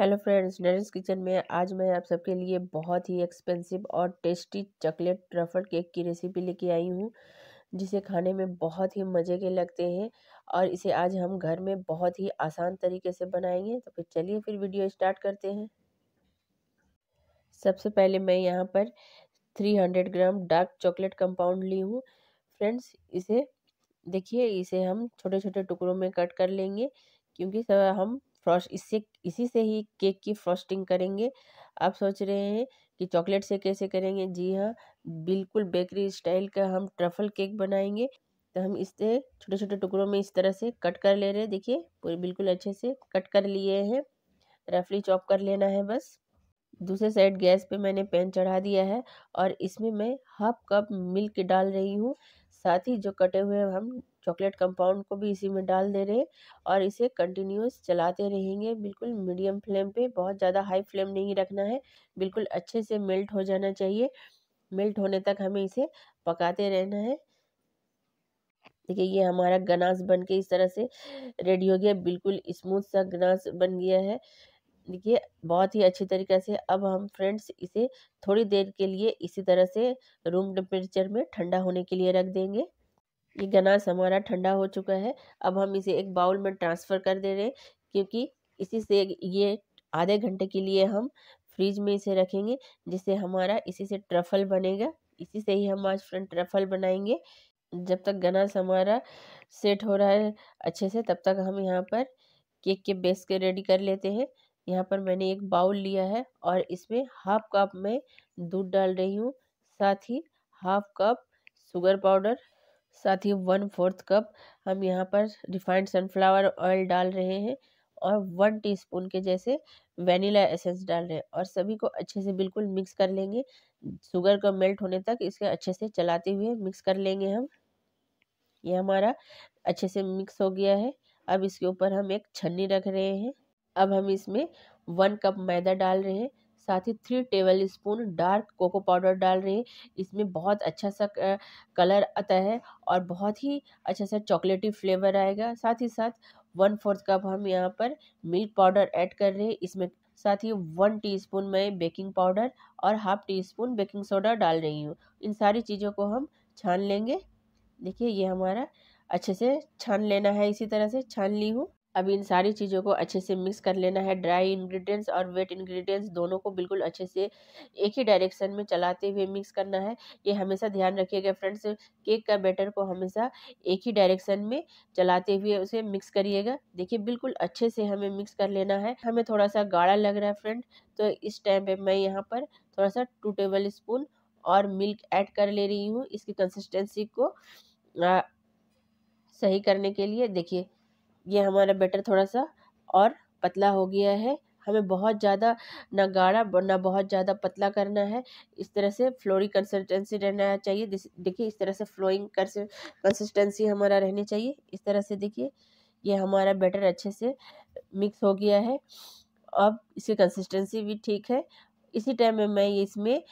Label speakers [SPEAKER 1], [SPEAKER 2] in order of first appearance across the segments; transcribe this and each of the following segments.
[SPEAKER 1] hello friends डेरिस kitchen में आज मैं आप सबके लिए बहुत ही एक्सपेंसिव और टेस्टी चॉकलेट ट्रफल केक की रेसिपी लेके आई हूँ जिसे खाने में बहुत ही मज़े के लगते हैं और इसे आज हम घर में बहुत ही आसान तरीके से बनाएंगे तो फिर चलिए फिर वीडियो स्टार्ट करते हैं सबसे पहले मैं यहाँ पर three gram dark chocolate compound ली हूँ फ्रेंड्स इसे देखिए इसे हम छोटे छोटे टुकड़ों में कट कर लेंगे क्योंकि हम फ्रॉस्ट इससे इसी से ही केक की फ्रॉस्टिंग करेंगे आप सोच रहे हैं कि चॉकलेट से कैसे करेंगे जी हाँ बिल्कुल बेकरी स्टाइल का हम ट्रफल केक बनाएंगे तो हम इससे छोटे छोटे टुकड़ों में इस तरह से कट कर ले रहे हैं देखिए पूरे बिल्कुल अच्छे से कट कर लिए हैं रफली चॉप कर लेना है बस दूसरे साइड गैस पे मैंने पैन चढ़ा दिया है और इसमें मैं हाफ कप मिल्क डाल रही हूँ साथ ही जो कटे हुए हम चॉकलेट कंपाउंड को भी इसी में डाल दे रहे और इसे कंटिन्यूस चलाते रहेंगे बिल्कुल मीडियम फ्लेम पे बहुत ज़्यादा हाई फ्लेम नहीं रखना है बिल्कुल अच्छे से मेल्ट हो जाना चाहिए मेल्ट होने तक हमें इसे पकाते रहना है देखिए ये हमारा गनास बन के इस तरह से रेडी हो गया बिल्कुल स्मूथ सा गनास बन गया है देखिए बहुत ही अच्छी तरीके से अब हम फ्रेंड्स इसे थोड़ी देर के लिए इसी तरह से रूम टेम्परेचर में ठंडा होने के लिए रख देंगे ये गनास हमारा ठंडा हो चुका है अब हम इसे एक बाउल में ट्रांसफ़र कर दे रहे हैं क्योंकि इसी से ये आधे घंटे के लिए हम फ्रिज में इसे रखेंगे जिससे हमारा इसी से ट्रफल बनेगा इसी से ही हम आज फ्रेंड ट्रफल बनाएंगे जब तक गनास हमारा सेट हो रहा है अच्छे से तब तक हम यहाँ पर केक के बेस के रेडी कर लेते हैं यहाँ पर मैंने एक बाउल लिया है और इसमें हाफ कप में दूध डाल रही हूँ साथ ही हाफ कप शुगर पाउडर साथ ही वन फोर्थ कप हम यहाँ पर रिफाइंड सनफ्लावर ऑयल डाल रहे हैं और वन टीस्पून के जैसे वेनिला एसेंस डाल रहे हैं और सभी को अच्छे से बिल्कुल मिक्स कर लेंगे शुगर का मेल्ट होने तक इसके अच्छे से चलाते हुए मिक्स कर लेंगे हम ये हमारा अच्छे से मिक्स हो गया है अब इसके ऊपर हम एक छन्नी रख रहे हैं अब हम इसमें वन कप मैदा डाल रहे हैं साथ ही three tablespoon dark cocoa powder डाल रहे हैं इसमें बहुत अच्छा सा कलर आता है और बहुत ही अच्छा सा चॉकलेटी फ्लेवर आएगा साथ ही साथ वन फोर्थ कप हम यहाँ पर मिल्क पाउडर ऐड कर रहे हैं इसमें साथ ही वन टीस्पून मैं बेकिंग पाउडर और half teaspoon baking soda डाल रही हूँ इन सारी चीज़ों को हम छान लेंगे देखिए ये हमारा अच्छे से छान लेना है इसी तरह से छान ली हूँ अब इन सारी चीज़ों को अच्छे से मिक्स कर लेना है ड्राई इंग्रेडिएंट्स और वेट इंग्रेडिएंट्स दोनों को बिल्कुल अच्छे से एक ही डायरेक्शन में चलाते हुए मिक्स करना है ये हमेशा ध्यान रखिएगा फ्रेंड्स केक का बैटर को हमेशा एक ही डायरेक्शन में चलाते हुए उसे मिक्स करिएगा देखिए बिल्कुल अच्छे से हमें मिक्स कर लेना है हमें थोड़ा सा गाढ़ा लग रहा है फ्रेंड तो इस टाइम पर मैं यहाँ पर थोड़ा सा टू टेबल स्पून और मिल्क ऐड कर ले रही हूँ इसकी कंसिस्टेंसी को आ, सही करने के लिए देखिए ये हमारा बैटर थोड़ा सा और पतला हो गया है हमें बहुत ज़्यादा ना गाढ़ा ना बहुत ज़्यादा पतला करना है इस तरह से फ्लोरी कंसिस्टेंसी रहना चाहिए देखिए इस तरह से फ्लोइंग कंसिस्टेंसी हमारा रहनी चाहिए इस तरह से देखिए ये हमारा बैटर अच्छे से मिक्स हो गया है अब इसकी कंसिस्टेंसी भी ठीक है इसी टाइम में मैं इसमें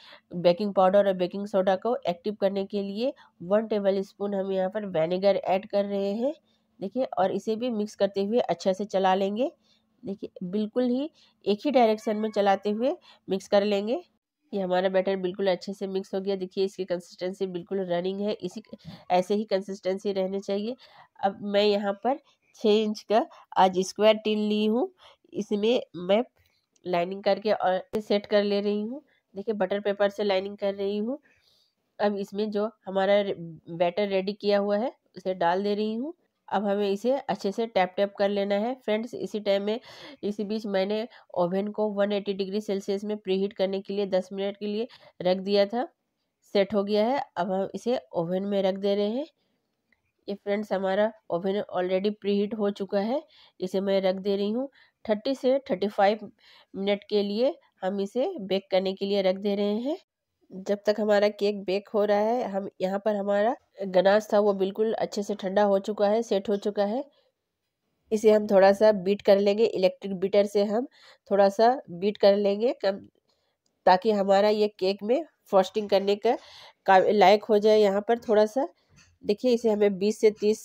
[SPEAKER 1] बेकिंग पाउडर और बेकिंग सोडा को एक्टिव करने के लिए वन टेबल स्पून हम यहाँ पर वेनेगर ऐड कर रहे हैं देखिए और इसे भी मिक्स करते हुए अच्छे से चला लेंगे देखिए बिल्कुल ही एक ही डायरेक्शन में चलाते हुए मिक्स कर लेंगे ये हमारा बैटर बिल्कुल अच्छे से मिक्स हो गया देखिए इसकी कंसिस्टेंसी बिल्कुल रनिंग है इसी ऐसे ही कंसिस्टेंसी रहने चाहिए अब मैं यहाँ पर छः इंच का आज स्क्वायर टिन ली हूँ इसमें मैं लाइनिंग करके और सेट कर ले रही हूँ देखिए बटर पेपर से लाइनिंग कर रही हूँ अब इसमें जो हमारा बैटर रेडी किया हुआ है उसे डाल दे रही हूँ अब हमें इसे अच्छे से टैप टैप कर लेना है फ्रेंड्स इसी टाइम में इसी बीच मैंने ओवन को 180 डिग्री सेल्सियस में प्री हीट करने के लिए 10 मिनट के लिए रख दिया था सेट हो गया है अब हम इसे ओवन में रख दे रहे हैं ये फ्रेंड्स हमारा ओवन ऑलरेडी प्री हीट हो चुका है इसे मैं रख दे रही हूँ थर्टी से थर्टी फाइव मिनट के लिए हम इसे बेक करने के लिए रख दे रहे हैं जब तक हमारा केक बेक हो रहा है हम यहाँ पर हमारा गनाज था वो बिल्कुल अच्छे से ठंडा हो चुका है सेट हो चुका है इसे हम थोड़ा सा बीट कर लेंगे इलेक्ट्रिक बीटर से हम थोड़ा सा बीट कर लेंगे कम ताकि हमारा ये केक में फ्रॉस्टिंग करने का लायक हो जाए यहाँ पर थोड़ा सा देखिए इसे हमें बीस से तीस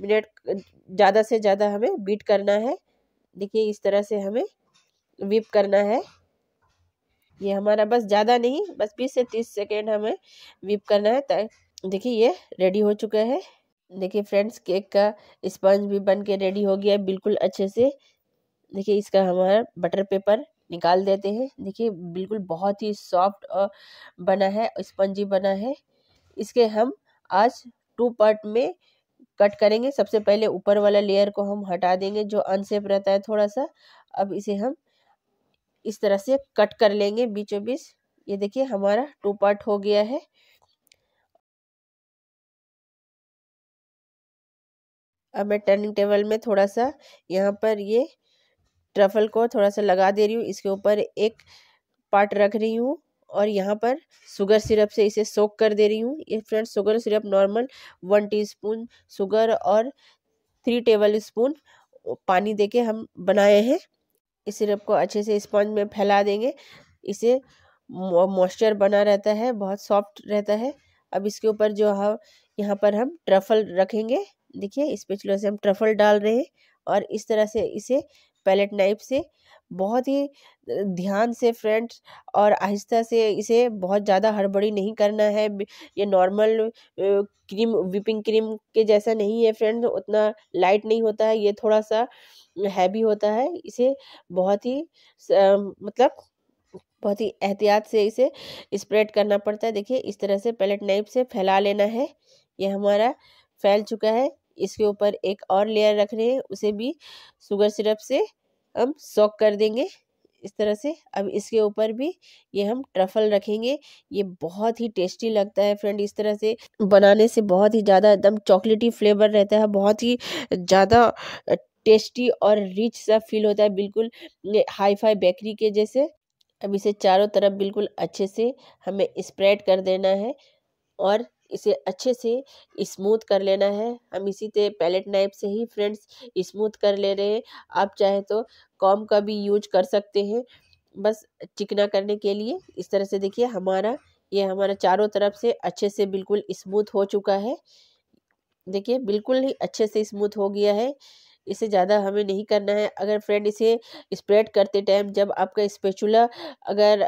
[SPEAKER 1] मिनट ज़्यादा से ज़्यादा हमें बीट करना है देखिए इस तरह से हमें विप करना है ये हमारा बस ज़्यादा नहीं बस बीस से तीस सेकेंड हमें वीप करना है देखिए ये रेडी हो चुका है देखिए फ्रेंड्स केक का स्पंज भी बन के रेडी हो गया बिल्कुल अच्छे से देखिए इसका हमारा बटर पेपर निकाल देते हैं देखिए बिल्कुल बहुत ही सॉफ्ट और बना है स्पंजी बना है इसके हम आज टू पार्ट में कट करेंगे सबसे पहले ऊपर वाला लेयर को हम हटा देंगे जो अनसेफ रहता है थोड़ा सा अब इसे हम इस तरह से कट कर लेंगे बीचों बीच ये देखिए हमारा टू पार्ट हो गया है अब मैं टर्निंग टेबल में थोड़ा सा यहाँ पर ये ट्रफल को थोड़ा सा लगा दे रही हूँ इसके ऊपर एक पार्ट रख रही हूँ और यहाँ पर शुगर सिरप से इसे सोक कर दे रही हूँ ये friends sugar syrup normal one teaspoon sugar और थ्री टेबल स्पून पानी देके हम बनाए हैं इस सिरप को अच्छे से स्पंज में फैला देंगे इसे मॉइस्चर बना रहता है बहुत सॉफ्ट रहता है अब इसके ऊपर जो हम हाँ, यहाँ पर हम ट्रफल रखेंगे देखिए इस पिछलों से हम ट्रफल डाल रहे हैं और इस तरह से इसे पैलेट नाइफ से बहुत ही ध्यान से फ्रेंड्स और आहिस्ता से इसे बहुत ज़्यादा हड़बड़ी नहीं करना है ये नॉर्मल क्रीम विपिंग क्रीम के जैसा नहीं है फ्रेंड्स उतना लाइट नहीं होता है ये थोड़ा सा हैवी होता है इसे बहुत ही मतलब बहुत ही एहतियात से इसे स्प्रेड करना पड़ता है देखिए इस तरह से पैलेट नाइप से फैला लेना है ये हमारा फैल चुका है इसके ऊपर एक और लेयर रख रहे हैं उसे भी शुगर सिरप से हम सॉक कर देंगे इस तरह से अब इसके ऊपर भी ये हम ट्रफल रखेंगे ये बहुत ही टेस्टी लगता है फ्रेंड इस तरह से बनाने से बहुत ही ज़्यादा एकदम चॉकलेटी फ्लेवर रहता है बहुत ही ज़्यादा टेस्टी और रिच सा फील होता है बिल्कुल हाई फाई बेकरी के जैसे अब इसे चारों तरफ बिल्कुल अच्छे से हमें स्प्रेड कर देना है और इसे अच्छे से स्मूथ कर लेना है हम इसी तरह पैलेट नाइफ से ही फ्रेंड्स स्मूथ कर ले रहे हैं आप चाहे तो कॉम का भी यूज कर सकते हैं बस चिकना करने के लिए इस तरह से देखिए हमारा ये हमारा चारों तरफ से अच्छे से बिल्कुल स्मूथ हो चुका है देखिए बिल्कुल ही अच्छे से स्मूथ हो गया है इसे ज़्यादा हमें नहीं करना है अगर फ्रेंड इसे स्प्रेड करते टाइम जब आपका स्पेचुला अगर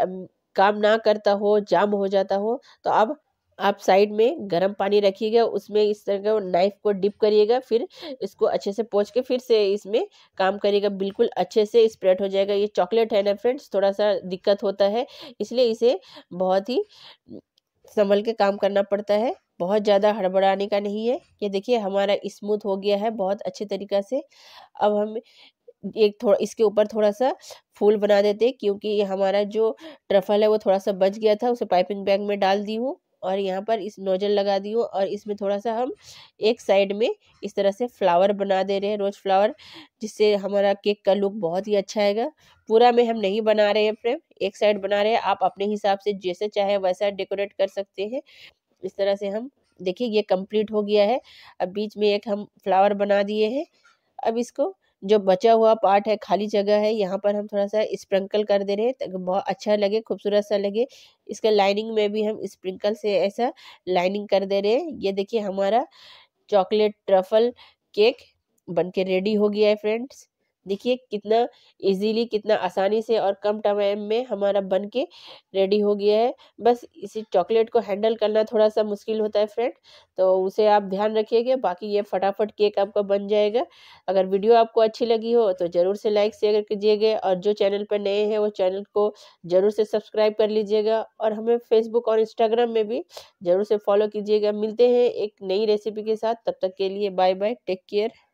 [SPEAKER 1] काम ना करता हो जाम हो जाता हो तो आप आप साइड में गर्म पानी रखिएगा उसमें इस तरह का नाइफ को डिप करिएगा फिर इसको अच्छे से पोच के फिर से इसमें काम करिएगा बिल्कुल अच्छे से स्प्रेड हो जाएगा ये चॉकलेट है ना फ्रेंड्स थोड़ा सा दिक्कत होता है इसलिए इसे बहुत ही संभल के काम करना पड़ता है बहुत ज़्यादा हड़बड़ाने का नहीं है ये देखिए हमारा स्मूथ हो गया है बहुत अच्छे तरीक़ा से अब हम एक थोड़ा इसके ऊपर थोड़ा सा फूल बना देते क्योंकि हमारा जो ट्रफल है वो थोड़ा सा बच गया था उसे पाइपिंग बैग में डाल दी हूँ और यहाँ पर इस नोजल लगा दी हूँ और इसमें थोड़ा सा हम एक साइड में इस तरह से फ्लावर बना दे रहे हैं रोज़ फ्लावर जिससे हमारा केक का लुक बहुत ही अच्छा आएगा पूरा में हम नहीं बना रहे हैं फ्रेम एक साइड बना रहे हैं आप अपने हिसाब से जैसे चाहे वैसा डेकोरेट कर सकते हैं इस तरह से हम देखिए ये कम्प्लीट हो गया है अब बीच में एक हम फ्लावर बना दिए हैं अब इसको जो बचा हुआ पार्ट है खाली जगह है यहाँ पर हम थोड़ा सा स्प्रिंकल कर दे रहे हैं ताकि बहुत अच्छा लगे खूबसूरत सा लगे इसका लाइनिंग में भी हम स्प्रिंकल से ऐसा लाइनिंग कर दे रहे हैं ये देखिए हमारा चॉकलेट ट्रफल केक बन के रेडी हो गया है फ्रेंड्स देखिए कितना इजीली कितना आसानी से और कम टाइम में हमारा बन के रेडी हो गया है बस इसी चॉकलेट को हैंडल करना थोड़ा सा मुश्किल होता है फ्रेंड तो उसे आप ध्यान रखिएगा बाकी ये फटाफट केक आपका बन जाएगा अगर वीडियो आपको अच्छी लगी हो तो ज़रूर से लाइक शेयर कीजिएगा और जो चैनल पर नए हैं वो चैनल को ज़रूर से सब्सक्राइब कर लीजिएगा और हमें फेसबुक और इंस्टाग्राम में भी ज़रूर से फॉलो कीजिएगा मिलते हैं एक नई रेसिपी के साथ तब तक के लिए बाय बाय टेक केयर